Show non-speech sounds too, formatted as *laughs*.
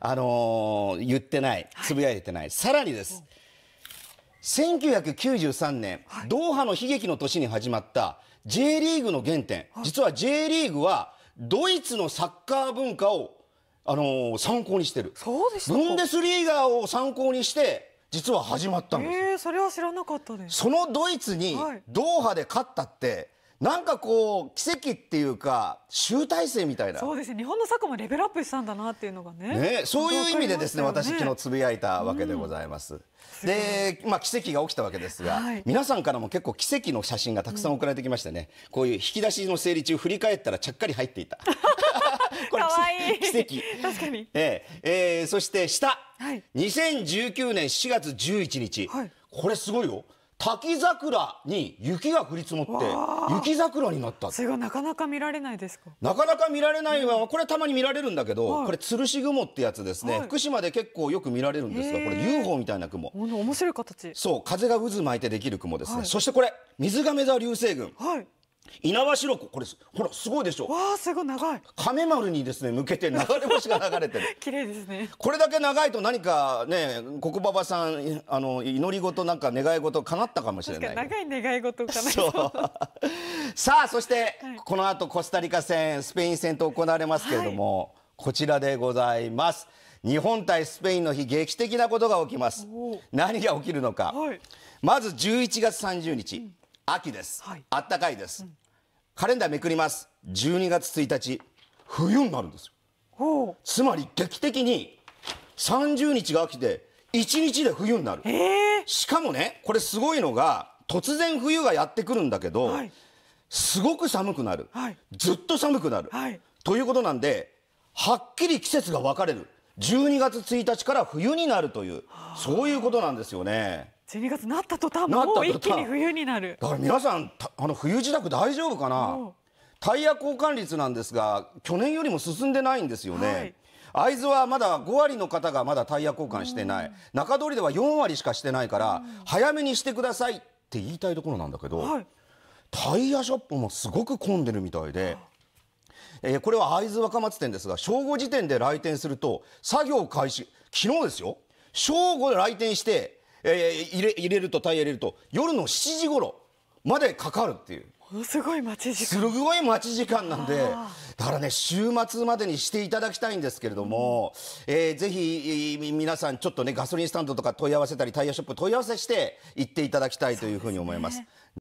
あのー、言ってない、つぶやいてない、はい、さらにです、1993年、ドーハの悲劇の年に始まった J リーグの原点、実は J リーグはドイツのサッカー文化を、あのー、参考にしてるそうでブンデスリーガーを参考にして実は始まったんです、えー、それは知らなかったですそのドイツにドーハで勝ったって、なんかこう奇跡っていうか集大成みたいなそうですね日本のサッカーもレベルアップしたんだなっていうのがね、ね、そういう意味でですね、ね、私昨日つぶやいたわけでございます、うん、で、まあ、奇跡が起きたわけですが、はい、皆さんからも結構奇跡の写真がたくさん送られてきましたね、うん、こういう引き出しの整理中振り返ったらちゃっかり入っていた *laughs* これ奇跡確かに、えー、えー、そして下、はい、2019年4月11日、はい、これすごいよ滝桜に雪が降り積もって雪桜になったそれがなかなか見られないですかなかなか見られないわこれたまに見られるんだけど、はい、これ吊るし雲ってやつですね、はい、福島で結構よく見られるんですがこれ UFO みたいな雲面白い形そう風が渦巻いてできる雲ですね、はい、そしてこれ水亀座流星群、はい、猪苗代湖これすほらすごいでしょわあすごい長い亀丸にですね向けて流れ星が流れてる *laughs* 綺麗ですねこれだけ長いと何かねここばばさんあの祈り事なんか願い事叶ったかもしれない長い願い事叶いそう *laughs* さあそして、はい、この後コスタリカ戦スペイン戦と行われますけれども、はい、こちらでございます日本対スペインの日劇的なことが起きます何が起きるのか、はい、まず11月30日、うん秋です、あったかいです、カレンダーめくります12月1日冬になるんですよつまり劇的に30日が秋で1日で冬になる、しかもねこれすごいのが突然冬がやってくるんだけど、はい、すごく寒くなる、はい、ずっと寒くなる、はい、ということなんではっきり季節が分かれる12月1日から冬になるというそういうことなんですよね。12月なった途端もう一気に冬になるだから皆さんあの冬自宅大丈夫かなタイヤ交換率なんですが去年よりも進んでないんですよね、はい、会津はまだ5割の方がまだタイヤ交換してない、うん、中通りでは4割しかしてないから、早めにしてくださいって言いたいところなんだけど、はい、タイヤショップもすごく混んでるみたいで。えー、これは会津若松店ですが、正午時点で来店すると、作業開始、昨日ですよ、正午で来店して、えー、入れ入れると、タイヤ入れると、夜の7時頃までかかるっていう。ものすごい待ち時間すごい待ち時間なんでだからね週末までにしていただきたいんですけれども、うん、えー、ぜひ皆さんちょっとねガソリンスタンドとか問い合わせたりタイヤショップ問い合わせして行っていただきたいというふうに思います。